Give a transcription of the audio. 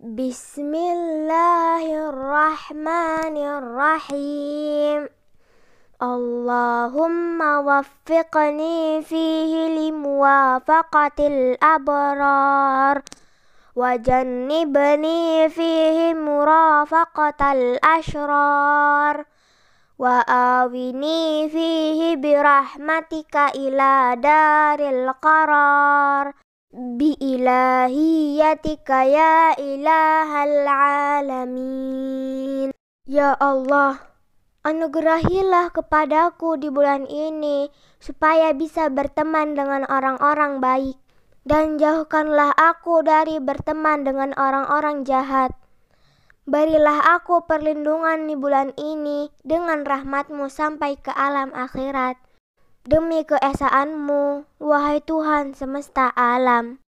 بسم الله الرحمن الرحيم اللهم وفقني فيه لموافقة الأبرار وجنبني فيه مرافقة الأشرار وآوني فيه برحمتك إلى دار القرار biilahiyatika ya ilahal alamin. Ya Allah, Anugerahilah kepadaku di bulan ini, supaya bisa berteman dengan orang-orang baik, dan jauhkanlah aku dari berteman dengan orang-orang jahat. Berilah aku perlindungan di bulan ini dengan rahmatmu sampai ke alam akhirat demi keesaanmu, wahai Tuhan semesta alam.